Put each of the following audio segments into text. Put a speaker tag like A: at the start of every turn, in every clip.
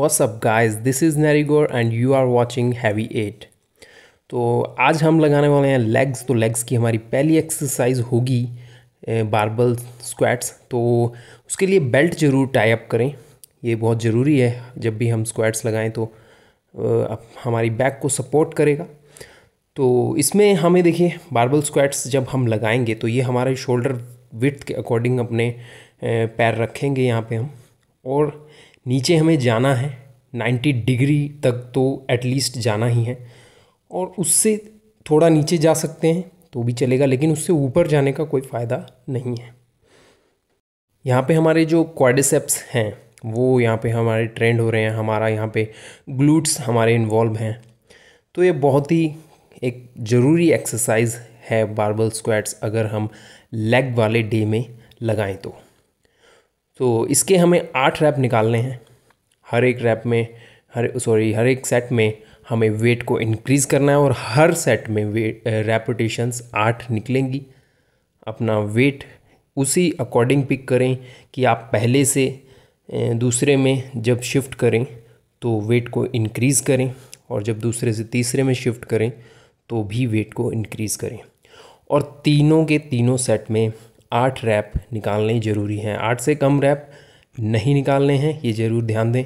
A: What's up guys? This is Narigor and you are watching Heavy 8. तो आज हम लगाने वाले हैं लेग्स तो लेग्स की हमारी पहली एक्सरसाइज होगी बारबल स्क्वाट्स तो उसके लिए बेल्ट ज़रूर टाई अप करें ये बहुत ज़रूरी है जब भी हम स्क्वाट्स लगाएं तो हमारी बैक को सपोर्ट करेगा तो इसमें हमें देखिए बारबल स्क्वाट्स जब हम लगाएंगे तो ये हमारे शोल्डर विथ के अकॉर्डिंग अपने पैर रखेंगे यहाँ पे हम और नीचे हमें जाना है 90 डिग्री तक तो एटलीस्ट जाना ही है और उससे थोड़ा नीचे जा सकते हैं तो भी चलेगा लेकिन उससे ऊपर जाने का कोई फ़ायदा नहीं है यहाँ पे हमारे जो क्वाडिसेप्स हैं वो यहाँ पे हमारे ट्रेंड हो रहे हैं हमारा यहाँ पे ग्लूट्स हमारे इन्वॉल्व हैं तो ये बहुत ही एक ज़रूरी एक्सरसाइज है बारबल स्क्वाड्स अगर हम लेग वाले डे में लगाएं तो तो इसके हमें आठ रैप निकालने हैं हर एक रैप में हर सॉरी हर एक सेट में हमें वेट को इंक्रीज़ करना है और हर सेट में वेट रेपोटेशंस आठ निकलेंगी अपना वेट उसी अकॉर्डिंग पिक करें कि आप पहले से दूसरे में जब शिफ्ट करें तो वेट को इंक्रीज़ करें और जब दूसरे से तीसरे में शिफ्ट करें तो भी वेट को इंक्रीज़ करें और तीनों के तीनों सेट में आठ रैप निकालने ज़रूरी हैं आठ से कम रैप नहीं निकालने हैं ये ज़रूर ध्यान दें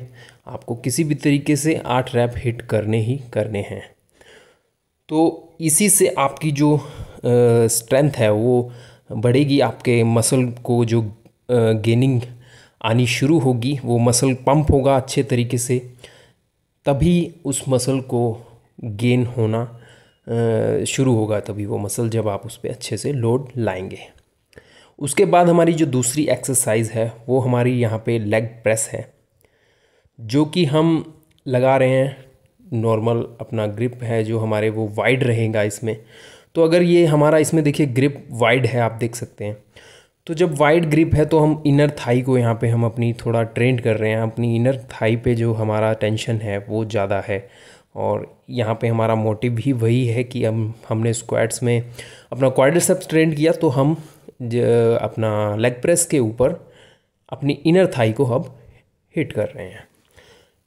A: आपको किसी भी तरीके से आठ रैप हिट करने ही करने हैं तो इसी से आपकी जो स्ट्रेंथ है वो बढ़ेगी आपके मसल को जो गेनिंग आनी शुरू होगी वो मसल पंप होगा अच्छे तरीके से तभी उस मसल को गेन होना शुरू होगा तभी वो मसल जब आप उस पर अच्छे से लोड लाएंगे उसके बाद हमारी जो दूसरी एक्सरसाइज है वो हमारी यहाँ पे लेग प्रेस है जो कि हम लगा रहे हैं नॉर्मल अपना ग्रिप है जो हमारे वो वाइड रहेगा इसमें तो अगर ये हमारा इसमें देखिए ग्रिप वाइड है आप देख सकते हैं तो जब वाइड ग्रिप है तो हम इनर थाई को यहाँ पे हम अपनी थोड़ा ट्रेंड कर रहे हैं अपनी इनर थाई पे जो हमारा टेंशन है वो ज़्यादा है और यहाँ पे हमारा मोटिव भी वही है कि हम हमने स्क्वाड्स में अपना क्वाड्रिसेप्स ट्रेंड किया तो हम अपना लेग प्रेस के ऊपर अपनी इनर थाई को हम हिट कर रहे हैं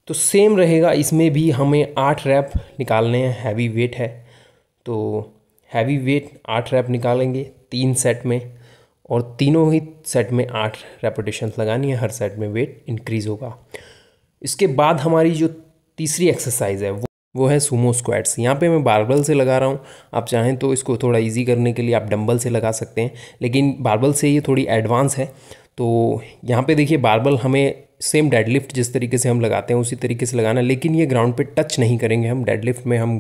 A: तो सेम रहेगा इसमें भी हमें आठ रैप निकालने हैं हैवी वेट है तो हैवी वेट आठ रैप निकालेंगे तीन सेट में और तीनों ही सेट में आठ रेपोटेशन लगानी है हर सेट में वेट इंक्रीज़ होगा इसके बाद हमारी जो तीसरी एक्सरसाइज है वो वो है सुमो स्क्वाड्स यहाँ पे मैं बारबल से लगा रहा हूँ आप चाहें तो इसको थोड़ा इजी करने के लिए आप डंबल से लगा सकते हैं लेकिन बारबल से ये थोड़ी एडवांस है तो यहाँ पे देखिए बारबल हमें सेम डेडलिफ्ट जिस तरीके से हम लगाते हैं उसी तरीके से लगाना लेकिन ये ग्राउंड पे टच नहीं करेंगे हम डेडलिफ्ट में हम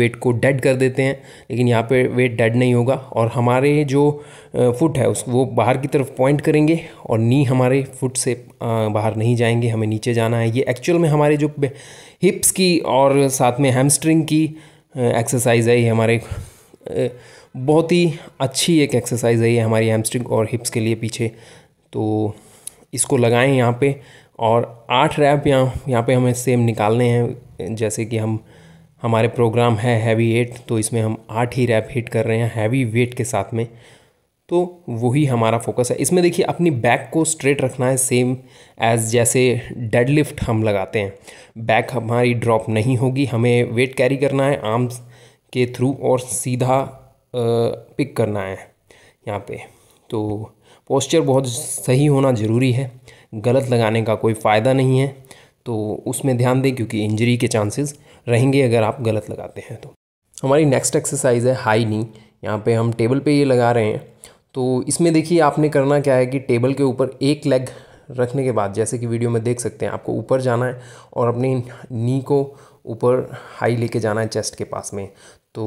A: वेट को डेड कर देते हैं लेकिन यहाँ पे वेट डेड नहीं होगा और हमारे जो फुट है उस वो बाहर की तरफ पॉइंट करेंगे और नी हमारे फुट से बाहर नहीं जाएंगे हमें नीचे जाना है ये एक्चुअल में हमारे जो हिप्स की और साथ में हैमस्ट्रिंग की एक्सरसाइज है ये हमारे बहुत ही अच्छी एक एक्सरसाइज है ये हमारी हैमस्ट्रिंग और हिप्स के लिए पीछे तो इसको लगाएं यहाँ पे और आठ रैप यहाँ यहाँ पे हमें सेम निकालने हैं जैसे कि हम हमारे प्रोग्राम है हैवी एट तो इसमें हम आठ ही रैप हिट कर रहे हैं हैवी वेट के साथ में तो वही हमारा फोकस है इसमें देखिए अपनी बैक को स्ट्रेट रखना है सेम एज जैसे डेडलिफ्ट हम लगाते हैं बैक हमारी ड्रॉप नहीं होगी हमें वेट कैरी करना है आर्म्स के थ्रू और सीधा पिक करना है यहाँ पे तो पोस्चर बहुत सही होना ज़रूरी है गलत लगाने का कोई फ़ायदा नहीं है तो उसमें ध्यान दें क्योंकि इंजरी के चांसेस रहेंगे अगर आप गलत लगाते हैं तो हमारी नेक्स्ट एक्सरसाइज है हाई नी यहाँ पे हम टेबल पे ये लगा रहे हैं तो इसमें देखिए आपने करना क्या है कि टेबल के ऊपर एक लेग रखने के बाद जैसे कि वीडियो में देख सकते हैं आपको ऊपर जाना है और अपने नी को ऊपर हाई लेके जाना है चेस्ट के पास में तो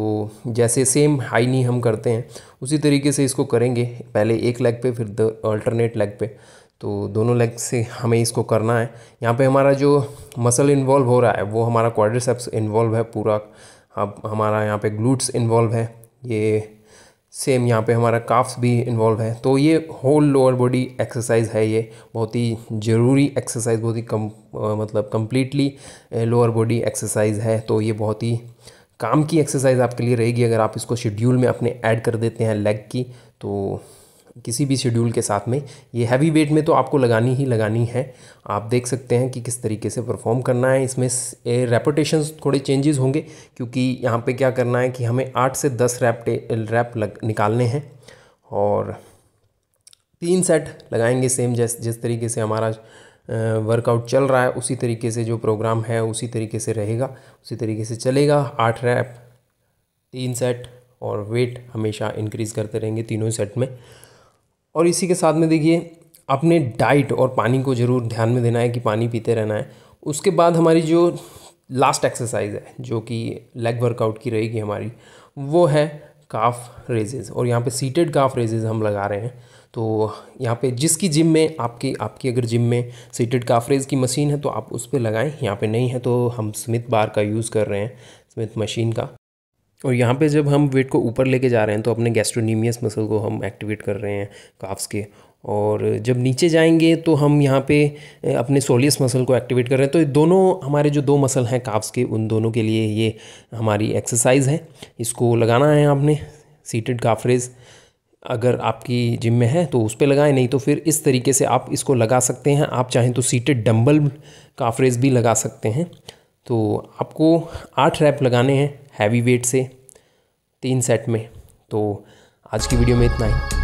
A: जैसे सेम हाई नी हम करते हैं उसी तरीके से इसको करेंगे पहले एक लेग पे फिर द अल्टरनेट लेग पे तो दोनों लेग से हमें इसको करना है यहाँ पे हमारा जो मसल इन्वॉल्व हो रहा है वो हमारा क्वाड्रिसेप्स इन्वॉल्व है पूरा अब हमारा यहाँ पे ग्लूट्स इन्वॉल्व है ये सेम यहाँ पे हमारा काफ्स भी इन्वॉल्व है तो ये होल लोअर बॉडी एक्सरसाइज है ये बहुत ही ज़रूरी एक्सरसाइज बहुत ही कम आ, मतलब कम्प्लीटली लोअर बॉडी एक्सरसाइज है तो ये बहुत ही काम की एक्सरसाइज आपके लिए रहेगी अगर आप इसको शेड्यूल में अपने ऐड कर देते हैं लेग की तो किसी भी शेड्यूल के साथ में ये हैवी वेट में तो आपको लगानी ही लगानी है आप देख सकते हैं कि किस तरीके से परफॉर्म करना है इसमें रेपोटेशन थोड़े चेंजेस होंगे क्योंकि यहाँ पे क्या करना है कि हमें आठ से दस रैप रैप लग निकालने हैं और तीन सेट लगाएंगे सेम जैस जिस तरीके से हमारा वर्कआउट चल रहा है उसी तरीके से जो प्रोग्राम है उसी तरीके से रहेगा उसी तरीके से चलेगा आठ रैप तीन सेट और वेट हमेशा इंक्रीज़ करते रहेंगे तीनों सेट में और इसी के साथ में देखिए अपने डाइट और पानी को ज़रूर ध्यान में देना है कि पानी पीते रहना है उसके बाद हमारी जो लास्ट एक्सरसाइज है जो कि लेग वर्कआउट की रहेगी हमारी वो है काफ रेजेज़ और यहाँ पे सीटेड काफ रेजेज़ हम लगा रहे हैं तो यहाँ पे जिसकी जिम में आपकी आपकी अगर जिम में सीटेड काफ रेज की मशीन है तो आप उस पर लगाएँ यहाँ पे नहीं है तो हम स्मिथ बार का यूज़ कर रहे हैं स्मिथ मशीन का और यहाँ पे जब हम वेट को ऊपर लेके जा रहे हैं तो अपने गैस्ट्रोनीमियस मसल को हम एक्टिवेट कर रहे हैं काफ्स के और जब नीचे जाएंगे तो हम यहाँ पे अपने सोलियस मसल को एक्टिवेट कर रहे हैं तो ये दोनों हमारे जो दो मसल हैं काफ्स के उन दोनों के लिए ये हमारी एक्सरसाइज है इसको लगाना है आपने सीटेड काफ्रेज अगर आपकी जिम में है तो उस पर लगाएं नहीं तो फिर इस तरीके से आप इसको लगा सकते हैं आप चाहें तो सीटेड डम्बल काफरेज भी लगा सकते हैं तो आपको आठ रैप लगाने हैं हैवी वेट से तीन सेट में तो आज की वीडियो में इतना ही